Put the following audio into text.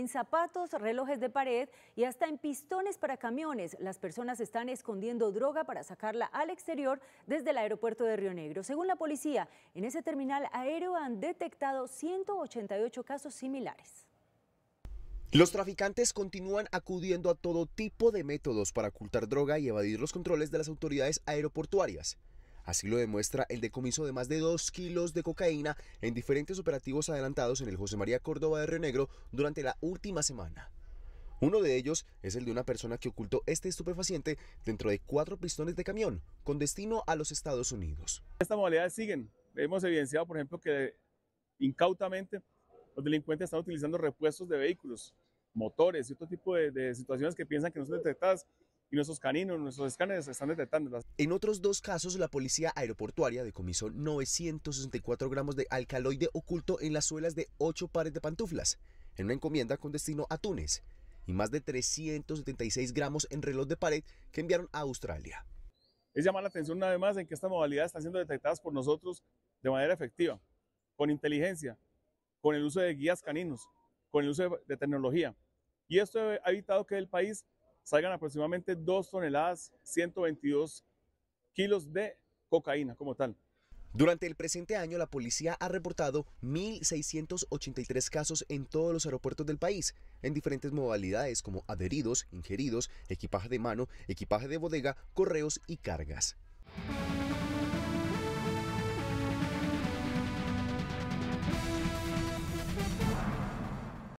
en zapatos, relojes de pared y hasta en pistones para camiones. Las personas están escondiendo droga para sacarla al exterior desde el aeropuerto de Río Negro. Según la policía, en ese terminal aéreo han detectado 188 casos similares. Los traficantes continúan acudiendo a todo tipo de métodos para ocultar droga y evadir los controles de las autoridades aeroportuarias. Así lo demuestra el decomiso de más de 2 kilos de cocaína en diferentes operativos adelantados en el José María Córdoba de Río Negro durante la última semana. Uno de ellos es el de una persona que ocultó este estupefaciente dentro de cuatro pistones de camión con destino a los Estados Unidos. Estas modalidades siguen. Hemos evidenciado, por ejemplo, que incautamente los delincuentes están utilizando repuestos de vehículos, motores y otro tipo de, de situaciones que piensan que no son detectadas y nuestros caninos, nuestros escáneres están detectándolas. En otros dos casos, la policía aeroportuaria decomisó 964 gramos de alcaloide oculto en las suelas de ocho pares de pantuflas, en una encomienda con destino a Túnez, y más de 376 gramos en reloj de pared que enviaron a Australia. Es llamar la atención una vez más en que estas modalidades están siendo detectadas por nosotros de manera efectiva, con inteligencia, con el uso de guías caninos, con el uso de tecnología. Y esto ha evitado que el país salgan aproximadamente 2 toneladas, 122 kilos de cocaína como tal. Durante el presente año, la policía ha reportado 1.683 casos en todos los aeropuertos del país, en diferentes modalidades como adheridos, ingeridos, equipaje de mano, equipaje de bodega, correos y cargas.